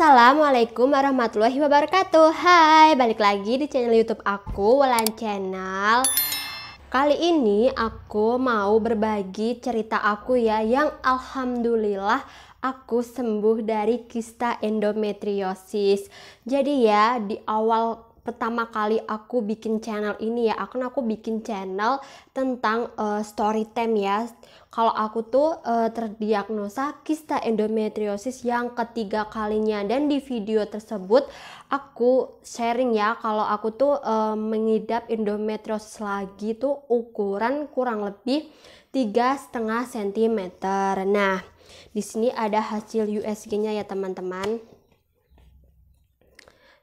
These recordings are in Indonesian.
Assalamualaikum warahmatullahi wabarakatuh Hai, balik lagi di channel youtube aku, Walan Channel Kali ini aku mau berbagi cerita aku ya Yang Alhamdulillah aku sembuh dari kista endometriosis Jadi ya, di awal pertama kali aku bikin channel ini ya akan aku bikin channel tentang uh, story time ya kalau aku tuh uh, terdiagnosa kista endometriosis yang ketiga kalinya dan di video tersebut aku sharing ya kalau aku tuh uh, mengidap endometriosis lagi tuh ukuran kurang lebih tiga setengah sentimeter nah di sini ada hasil USG-nya ya teman-teman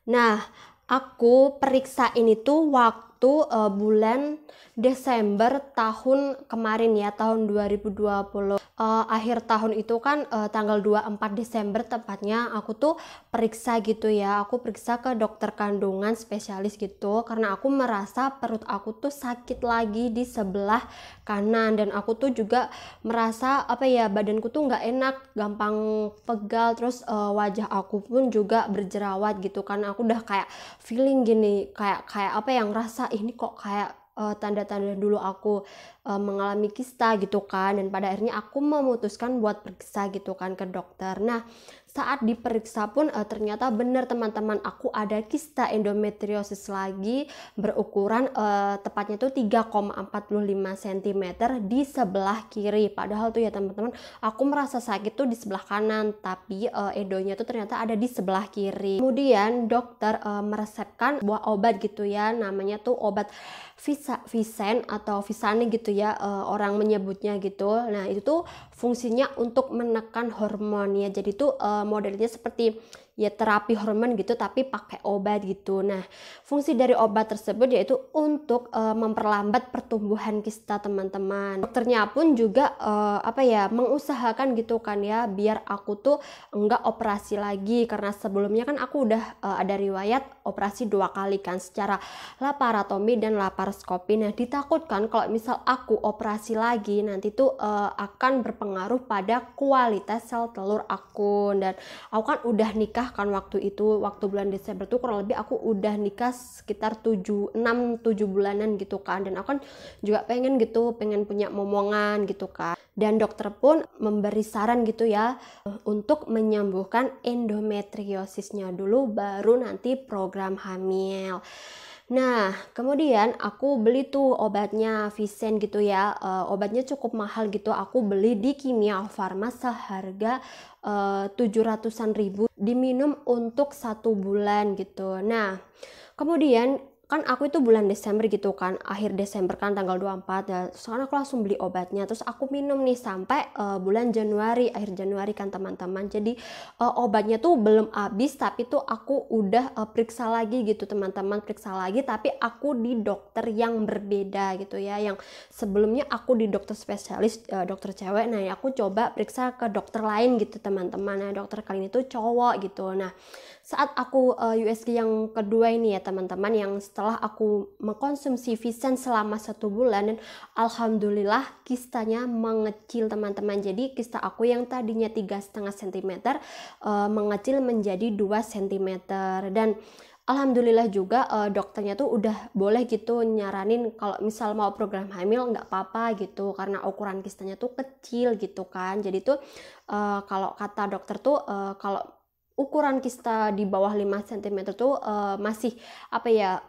nah aku periksa ini tuh waktu uh, bulan Desember tahun kemarin ya tahun 2020 uh, akhir tahun itu kan uh, tanggal 24 Desember tepatnya aku tuh periksa gitu ya. Aku periksa ke dokter kandungan spesialis gitu karena aku merasa perut aku tuh sakit lagi di sebelah kanan dan aku tuh juga merasa apa ya badanku tuh nggak enak, gampang pegal terus uh, wajah aku pun juga berjerawat gitu kan aku udah kayak feeling gini kayak kayak apa yang rasa ini kok kayak tanda-tanda uh, tanda -tanda dulu aku uh, mengalami kista gitu kan dan pada akhirnya aku memutuskan buat periksa gitu kan ke dokter. Nah, saat diperiksa pun uh, ternyata benar teman-teman aku ada kista endometriosis lagi berukuran uh, tepatnya tuh 3,45 cm di sebelah kiri. Padahal tuh ya teman-teman, aku merasa sakit tuh di sebelah kanan, tapi uh, endonya tuh ternyata ada di sebelah kiri. Kemudian dokter uh, meresepkan buah obat gitu ya, namanya tuh obat Visa, Visen atau Visane gitu ya uh, orang menyebutnya gitu nah itu tuh fungsinya untuk menekan hormon ya jadi tuh uh, modelnya seperti ya terapi hormon gitu tapi pakai obat gitu. Nah, fungsi dari obat tersebut yaitu untuk e, memperlambat pertumbuhan kista teman-teman. Dokternya pun juga e, apa ya mengusahakan gitu kan ya biar aku tuh enggak operasi lagi karena sebelumnya kan aku udah e, ada riwayat operasi dua kali kan secara laparotomi dan laparoskopi. Nah, ditakutkan kalau misal aku operasi lagi nanti tuh e, akan berpengaruh pada kualitas sel telur aku dan aku kan udah nikah nikah kan waktu itu waktu bulan Desember tuh kurang lebih aku udah nikah sekitar 7 6 7 bulanan gitu kan dan aku kan juga pengen gitu pengen punya momongan gitu kan dan dokter pun memberi saran gitu ya untuk menyembuhkan endometriosisnya dulu baru nanti program hamil Nah, kemudian aku beli tuh obatnya visen gitu ya. Uh, obatnya cukup mahal gitu. Aku beli di Kimia Farma seharga eh, tujuh ratusan ribu diminum untuk satu bulan gitu. Nah, kemudian kan aku itu bulan Desember gitu kan akhir Desember kan tanggal 24 ya terus aku langsung beli obatnya terus aku minum nih sampai uh, bulan Januari akhir Januari kan teman-teman jadi uh, obatnya tuh belum habis tapi tuh aku udah uh, periksa lagi gitu teman-teman periksa lagi tapi aku di dokter yang berbeda gitu ya yang sebelumnya aku di dokter spesialis uh, dokter cewek nah ya aku coba periksa ke dokter lain gitu teman-teman nah dokter kali ini tuh cowok gitu nah saat aku uh, USG yang kedua ini ya teman-teman yang setelah aku mengkonsumsi Vicen selama satu bulan dan alhamdulillah kistanya mengecil teman-teman jadi kista aku yang tadinya tiga setengah sentimeter eh, mengecil menjadi 2 cm dan Alhamdulillah juga uh, dokternya tuh udah boleh gitu nyaranin kalau misal mau program hamil nggak apa-apa gitu karena ukuran kistanya tuh kecil gitu kan jadi tuh uh, kalau kata dokter tuh uh, kalau ukuran kista di bawah 5 cm tuh uh, masih apa ya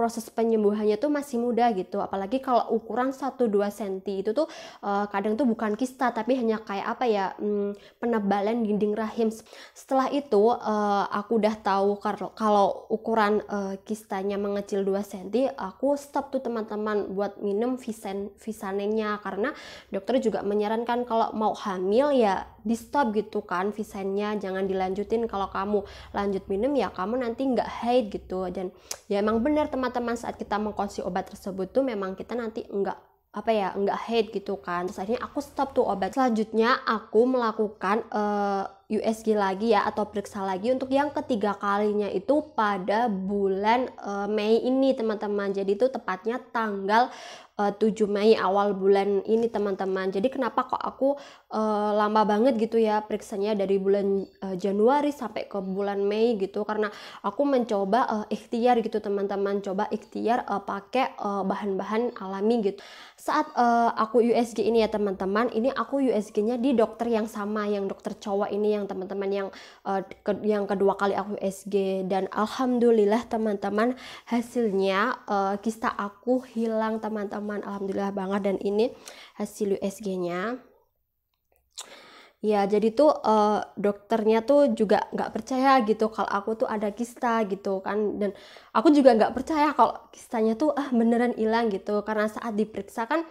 proses penyembuhannya tuh masih mudah gitu apalagi kalau ukuran 1-2 cm itu tuh uh, kadang tuh bukan kista tapi hanya kayak apa ya hmm, penebalan dinding rahim setelah itu uh, aku udah tahu kalau kalau ukuran uh, kistanya mengecil 2 cm aku stop tuh teman-teman buat minum visen visanenya karena dokter juga menyarankan kalau mau hamil ya di stop gitu kan visennya jangan dilanjutin kalau kamu lanjut minum ya kamu nanti nggak haid gitu dan ya emang benar teman-teman saat kita mengkonsumsi obat tersebut tuh memang kita nanti nggak apa ya nggak haid gitu kan terus akhirnya aku stop tuh obat selanjutnya aku melakukan uh, eh, USG lagi ya atau periksa lagi untuk yang ketiga kalinya itu pada bulan uh, Mei ini teman-teman jadi itu tepatnya tanggal 7 eh, Mei awal bulan ini teman-teman jadi kenapa kok aku uh, lama banget gitu ya periksanya dari bulan uh, Januari sampai ke bulan Mei gitu karena aku mencoba uh, ikhtiar gitu teman-teman coba ikhtiar uh, pakai bahan bahan-bahan alami gitu saat uh, aku USG ini ya teman-teman ini aku USG-nya di dokter yang sama yang dokter cowok ini yang teman-teman yang uh, ke yang kedua kali aku USG dan alhamdulillah teman-teman hasilnya uh, kista aku hilang teman-teman alhamdulillah banget dan ini hasil USG-nya Ya, jadi tuh uh, dokternya tuh juga nggak percaya gitu kalau aku tuh ada kista gitu kan dan aku juga nggak percaya kalau kistanya tuh ah beneran hilang gitu karena saat diperiksa kan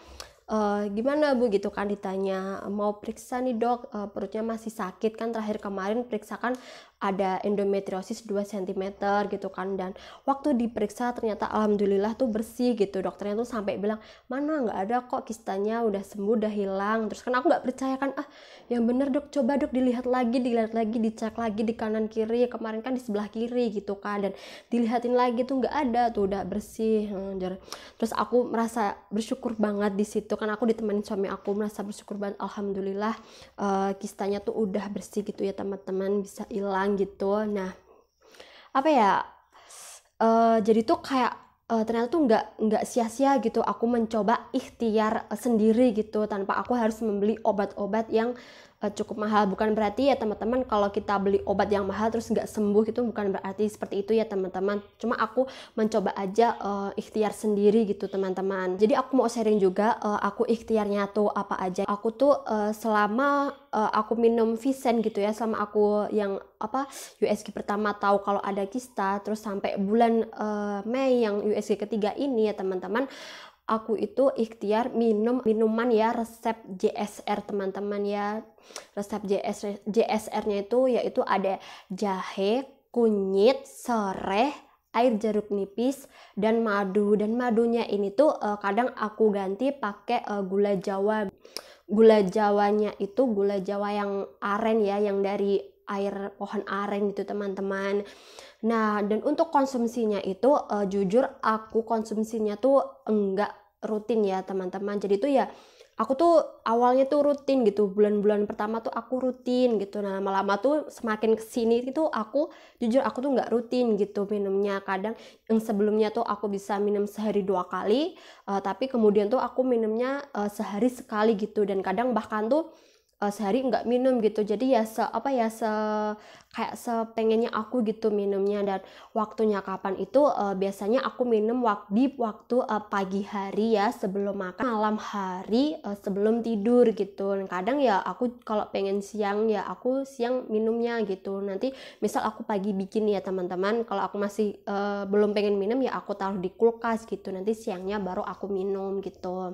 uh, gimana bu gitu kan ditanya mau periksa nih dok uh, perutnya masih sakit kan terakhir kemarin periksakan ada endometriosis 2 cm gitu kan dan waktu diperiksa ternyata alhamdulillah tuh bersih gitu dokternya tuh sampai bilang mana nggak ada kok kistanya udah sembuh udah hilang terus kan aku nggak percaya kan ah yang bener dok coba dok dilihat lagi dilihat lagi dicek lagi di kanan kiri kemarin kan di sebelah kiri gitu kan dan dilihatin lagi tuh nggak ada tuh udah bersih terus aku merasa bersyukur banget di situ kan aku ditemenin suami aku merasa bersyukur banget alhamdulillah uh, kistanya tuh udah bersih gitu ya teman-teman bisa hilang kan gitu nah apa ya uh, jadi tuh kayak uh, ternyata tuh nggak nggak sia-sia gitu aku mencoba ikhtiar sendiri gitu tanpa aku harus membeli obat-obat yang Eh, cukup mahal bukan berarti ya teman-teman kalau kita beli obat yang mahal terus nggak sembuh itu bukan berarti seperti itu ya teman-teman cuma aku mencoba aja uh, ikhtiar sendiri gitu teman-teman jadi aku mau sharing juga uh, aku ikhtiarnya tuh apa aja aku tuh uh, selama uh, aku minum visen gitu ya selama aku yang apa USG pertama tahu kalau ada kista terus sampai bulan uh, Mei yang USG ketiga ini ya teman-teman aku itu ikhtiar minum minuman ya resep JSR teman-teman ya resep JSR JSR-nya itu yaitu ada jahe, kunyit, sereh, air jeruk nipis dan madu dan madunya ini tuh uh, kadang aku ganti pakai uh, gula jawa gula jawanya itu gula jawa yang aren ya yang dari air pohon aren gitu teman-teman nah dan untuk konsumsinya itu uh, jujur aku konsumsinya tuh enggak rutin ya teman-teman jadi itu ya aku tuh awalnya tuh rutin gitu bulan-bulan pertama tuh aku rutin gitu nah lama-lama tuh semakin kesini itu aku jujur aku tuh nggak rutin gitu minumnya kadang yang sebelumnya tuh aku bisa minum sehari dua kali uh, tapi kemudian tuh aku minumnya uh, sehari sekali gitu dan kadang bahkan tuh uh, sehari nggak minum gitu jadi ya se apa ya se kayak sepengennya aku gitu minumnya dan waktunya kapan itu uh, biasanya aku minum waktu di waktu uh, pagi hari ya sebelum makan malam hari uh, sebelum tidur gitu dan kadang ya aku kalau pengen siang ya aku siang minumnya gitu nanti misal aku pagi bikin ya teman-teman kalau aku masih uh, belum pengen minum ya aku taruh di kulkas gitu nanti siangnya baru aku minum gitu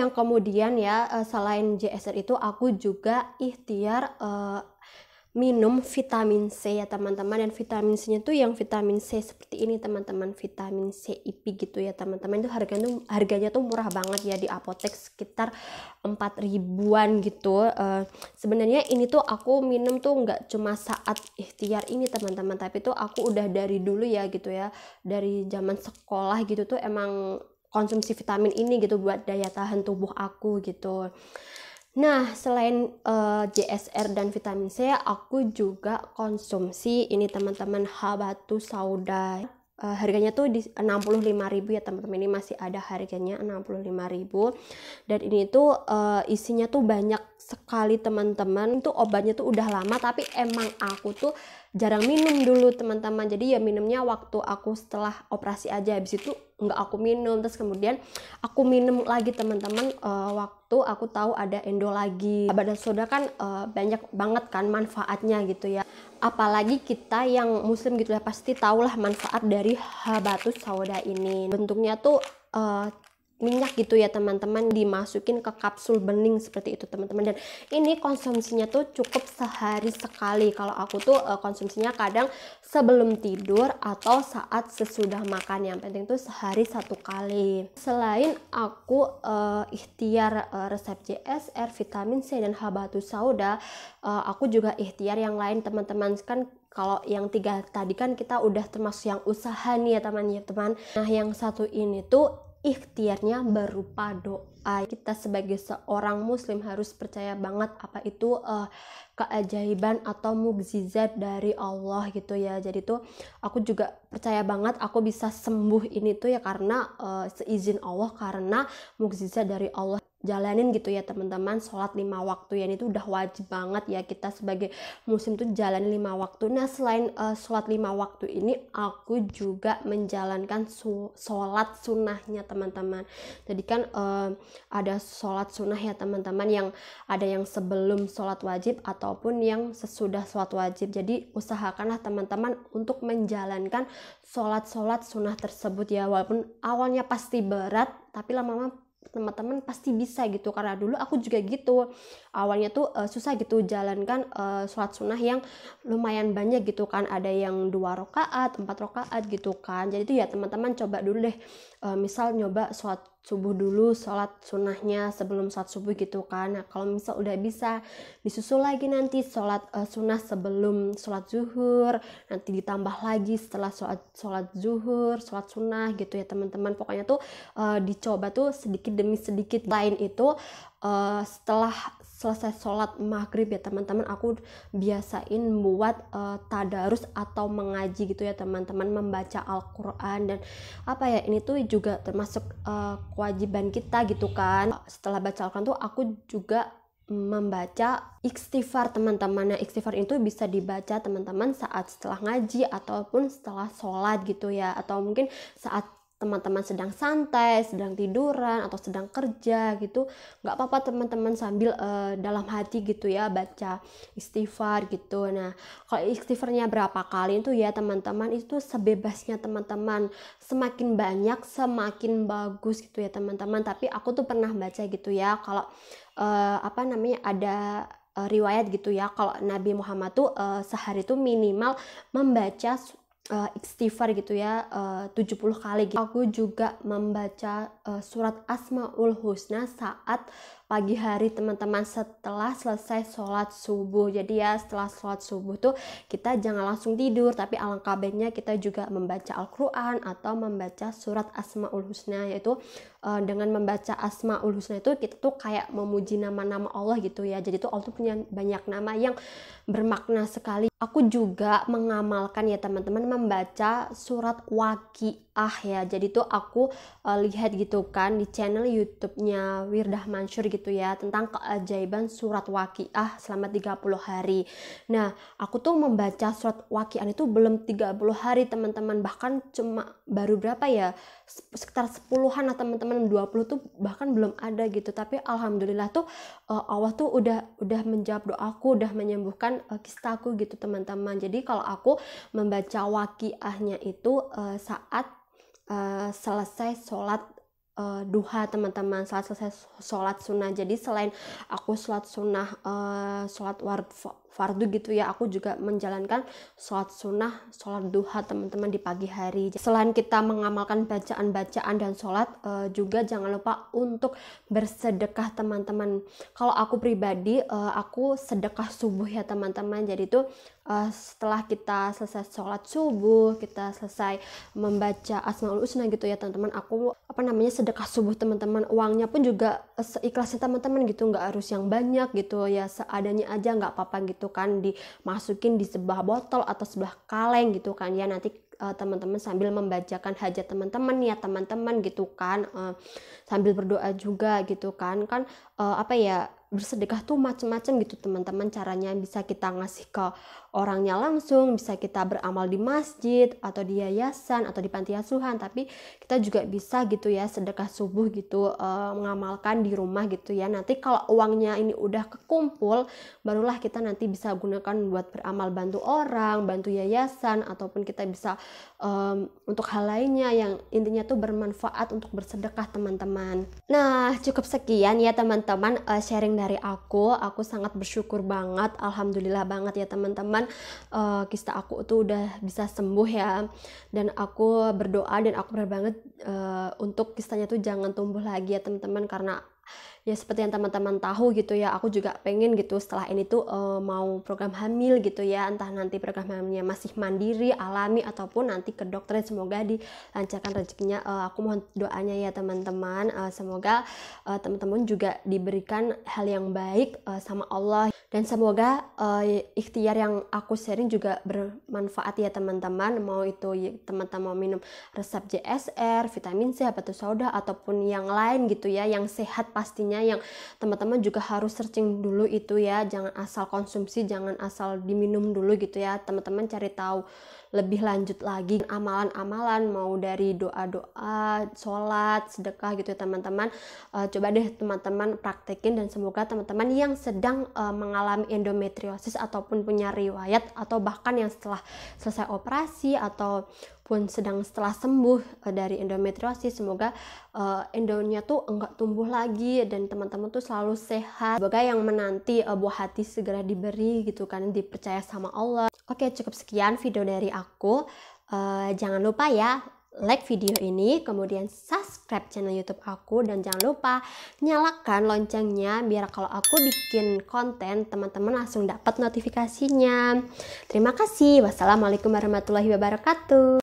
yang kemudian ya eh, selain JSR itu aku juga ikhtiar uh, minum vitamin C ya teman-teman dan vitamin C-nya tuh yang vitamin C seperti ini teman-teman vitamin C IP gitu ya teman-teman itu harganya tuh harganya tuh murah banget ya di apotek sekitar 4 ribuan gitu uh, sebenarnya ini tuh aku minum tuh nggak cuma saat ikhtiar ini teman-teman tapi tuh aku udah dari dulu ya gitu ya dari zaman sekolah gitu tuh emang konsumsi vitamin ini gitu buat daya tahan tubuh aku gitu. Nah, selain uh, eh, JSR dan vitamin C, aku juga konsumsi ini teman-teman habatu sauda. Uh, harganya tuh di 65.000 ya teman-teman ini masih ada harganya 65.000 dan ini tuh uh, isinya tuh banyak sekali teman-teman tuh obatnya tuh udah lama tapi emang aku tuh jarang minum dulu teman-teman jadi ya minumnya waktu aku setelah operasi aja habis itu nggak aku minum terus kemudian aku minum lagi teman-teman uh, waktu aku tahu ada endo lagi badan soda kan uh, banyak banget kan manfaatnya gitu ya apalagi kita yang muslim gitu ya pasti tahulah manfaat dari habatus soda ini bentuknya tuh uh, minyak gitu ya teman-teman dimasukin ke kapsul bening seperti itu teman-teman dan ini konsumsinya tuh cukup sehari sekali kalau aku tuh eh, konsumsinya kadang sebelum tidur atau saat sesudah makan yang penting tuh sehari satu kali selain aku uh, ikhtiar uh, resep JSR vitamin C dan habatus sauda uh, aku juga ikhtiar yang lain teman-teman kan kalau yang tiga tadi kan kita udah termasuk yang usaha nih ya teman-teman nah yang satu ini tuh ikhtiarnya berupa doa. Kita sebagai seorang muslim harus percaya banget apa itu uh, keajaiban atau mukjizat dari Allah gitu ya. Jadi tuh aku juga percaya banget aku bisa sembuh ini tuh ya karena uh, seizin Allah karena mukjizat dari Allah jalanin gitu ya teman-teman sholat lima waktu ya ini tuh udah wajib banget ya kita sebagai muslim tuh jalan lima waktu nah selain uh, sholat lima waktu ini aku juga menjalankan sholat sunnahnya teman-teman jadi kan uh, ada sholat sunnah ya teman-teman yang ada yang sebelum sholat wajib ataupun yang sesudah sholat wajib jadi usahakanlah teman-teman untuk menjalankan sholat-sholat sunnah tersebut ya walaupun awalnya pasti berat tapi lama-lama teman-teman pasti bisa gitu karena dulu aku juga gitu awalnya tuh uh, susah gitu jalankan uh, sholat sunnah yang lumayan banyak gitu kan ada yang dua rakaat empat rakaat gitu kan jadi tuh ya teman-teman coba dulu deh uh, misal nyoba sholat subuh dulu sholat sunnahnya sebelum sholat subuh gitu kan nah kalau misal udah bisa disusul lagi nanti sholat uh, sunnah sebelum sholat zuhur nanti ditambah lagi setelah sholat sholat zuhur sholat sunnah gitu ya teman-teman pokoknya tuh uh, dicoba tuh sedikit demi sedikit lain itu uh, setelah selesai sholat maghrib ya teman-teman aku biasain buat uh, tadarus atau mengaji gitu ya teman-teman membaca Al-Quran dan apa ya ini tuh juga termasuk uh, kewajiban kita gitu kan setelah baca Al-Quran tuh aku juga membaca istighfar teman-teman nah istighfar itu bisa dibaca teman-teman saat setelah ngaji ataupun setelah sholat gitu ya atau mungkin saat teman-teman sedang santai, sedang tiduran atau sedang kerja gitu, nggak apa-apa teman-teman sambil uh, dalam hati gitu ya baca istighfar gitu. Nah, kalau istighfarnya berapa kali itu ya teman-teman itu sebebasnya teman-teman. Semakin banyak semakin bagus gitu ya teman-teman. Tapi aku tuh pernah baca gitu ya kalau uh, apa namanya ada eh, riwayat gitu ya kalau Nabi Muhammad tuh uh, sehari itu minimal membaca uh, istighfar gitu ya eh, uh, 70 kali gitu. Aku juga membaca uh, surat Asmaul Husna saat pagi hari teman-teman setelah selesai sholat subuh jadi ya setelah sholat subuh tuh kita jangan langsung tidur tapi alangkah baiknya kita juga membaca Al-Quran atau membaca surat Asma'ul Husna yaitu uh, dengan membaca Asma'ul Husna itu kita tuh kayak memuji nama-nama Allah gitu ya jadi tuh Allah tuh punya banyak nama yang bermakna sekali aku juga mengamalkan ya teman-teman membaca surat waki ah ya jadi tuh aku uh, lihat gitu kan di channel YouTube-nya Wirdah Mansur gitu ya tentang keajaiban surat wakiah selama 30 hari. Nah, aku tuh membaca surat wakiah itu belum 30 hari teman-teman bahkan cuma baru berapa ya sekitar 10-an lah teman-teman 20 tuh bahkan belum ada gitu tapi alhamdulillah tuh uh, Allah tuh udah udah menjawab doaku udah menyembuhkan uh, kistaku gitu teman-teman. Jadi kalau aku membaca wakiahnya itu uh, saat uh, selesai sholat uh, duha teman-teman selesai sholat sunnah jadi selain aku sholat sunnah uh, sholat fardu gitu ya aku juga menjalankan sholat sunnah sholat duha teman-teman di pagi hari selain kita mengamalkan bacaan-bacaan dan sholat uh, juga jangan lupa untuk bersedekah teman-teman kalau aku pribadi uh, aku sedekah subuh ya teman-teman jadi itu uh, setelah kita selesai sholat subuh kita selesai membaca asmaul husna gitu ya teman-teman aku apa namanya sedekah subuh teman-teman uangnya pun juga seikhlasnya teman-teman gitu nggak harus yang banyak gitu ya seadanya aja nggak apa-apa gitu gitu kan dimasukin di sebuah botol atau sebuah kaleng gitu kan ya nanti teman eh, teman-teman sambil membacakan hajat teman-teman ya teman-teman gitu kan uh, sambil berdoa juga gitu kan kan uh, apa ya bersedekah tuh macem-macem gitu teman-teman caranya bisa kita ngasih ke orangnya langsung bisa kita beramal di masjid atau di yayasan atau di panti asuhan tapi kita juga bisa gitu ya sedekah subuh gitu e, mengamalkan di rumah gitu ya nanti kalau uangnya ini udah kekumpul barulah kita nanti bisa gunakan buat beramal bantu orang bantu yayasan ataupun kita bisa e, untuk hal lainnya yang intinya tuh bermanfaat untuk bersedekah teman-teman nah cukup sekian ya teman-teman eh, sharing dari aku aku sangat bersyukur banget alhamdulillah banget ya teman-teman uh, kista aku tuh udah bisa sembuh ya dan aku berdoa dan aku benar banget uh, untuk kistanya tuh jangan tumbuh lagi ya teman-teman karena ya seperti yang teman-teman tahu gitu ya aku juga pengen gitu setelah ini tuh uh, mau program hamil gitu ya entah nanti program hamilnya masih mandiri alami ataupun nanti ke dokter semoga dilancarkan rezekinya uh, aku mohon doanya ya teman-teman uh, semoga teman-teman juga diberikan hal yang baik uh, sama Allah dan semoga uh, ikhtiar yang aku sharing juga bermanfaat ya teman-teman mau itu ya, teman-teman mau minum resep JSR vitamin C atau soda ataupun yang lain gitu ya yang sehat pastinya yang teman-teman juga harus searching dulu itu ya jangan asal konsumsi jangan asal diminum dulu gitu ya teman-teman cari tahu lebih lanjut lagi amalan-amalan mau dari doa-doa sholat sedekah gitu ya teman-teman uh, coba deh teman-teman praktekin dan semoga teman-teman yang sedang uh, mengalami endometriosis ataupun punya riwayat atau bahkan yang setelah selesai operasi atau pun sedang setelah sembuh eh, dari endometriosis semoga uh, endonya tuh enggak tumbuh lagi dan teman-teman tuh selalu sehat semoga yang menanti uh, buah hati segera diberi gitu kan dipercaya sama Allah oke cukup sekian video dari aku uh, jangan lupa ya like video ini, kemudian subscribe channel YouTube aku dan jangan lupa nyalakan loncengnya biar kalau aku bikin konten teman-teman langsung dapat notifikasinya. Terima kasih. Wassalamualaikum warahmatullahi wabarakatuh.